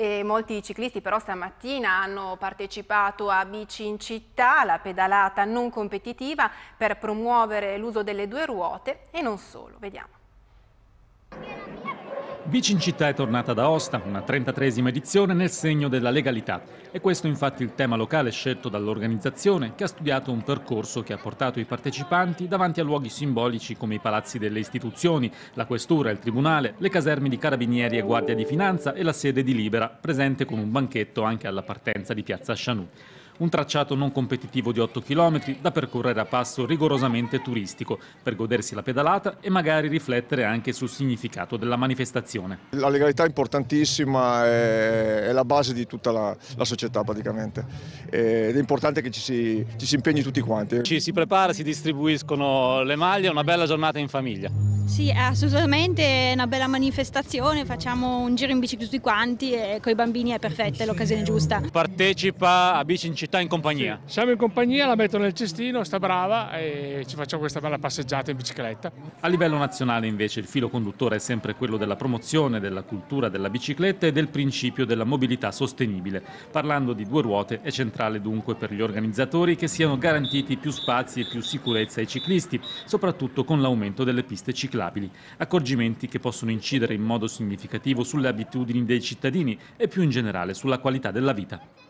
E molti ciclisti però stamattina hanno partecipato a Bici in città, la pedalata non competitiva per promuovere l'uso delle due ruote e non solo. Vediamo. Bicincittà è tornata ad Aosta, una 33esima edizione nel segno della legalità. E questo infatti il tema locale scelto dall'organizzazione che ha studiato un percorso che ha portato i partecipanti davanti a luoghi simbolici come i palazzi delle istituzioni, la questura, il tribunale, le caserme di carabinieri e guardia di finanza e la sede di Libera, presente con un banchetto anche alla partenza di Piazza Chanù un tracciato non competitivo di 8 km da percorrere a passo rigorosamente turistico per godersi la pedalata e magari riflettere anche sul significato della manifestazione. La legalità è importantissima, è, è la base di tutta la, la società praticamente ed è importante che ci si, ci si impegni tutti quanti. Ci si prepara, si distribuiscono le maglie, è una bella giornata in famiglia. Sì, assolutamente è una bella manifestazione, facciamo un giro in bici tutti quanti e con i bambini è perfetta, è l'occasione giusta. Partecipa a Bici in città in compagnia? Sì, siamo in compagnia, la metto nel cestino, sta brava e ci facciamo questa bella passeggiata in bicicletta. A livello nazionale invece il filo conduttore è sempre quello della promozione della cultura della bicicletta e del principio della mobilità sostenibile. Parlando di due ruote è centrale dunque per gli organizzatori che siano garantiti più spazi e più sicurezza ai ciclisti, soprattutto con l'aumento delle piste ciclabili riciclabili, accorgimenti che possono incidere in modo significativo sulle abitudini dei cittadini e più in generale sulla qualità della vita.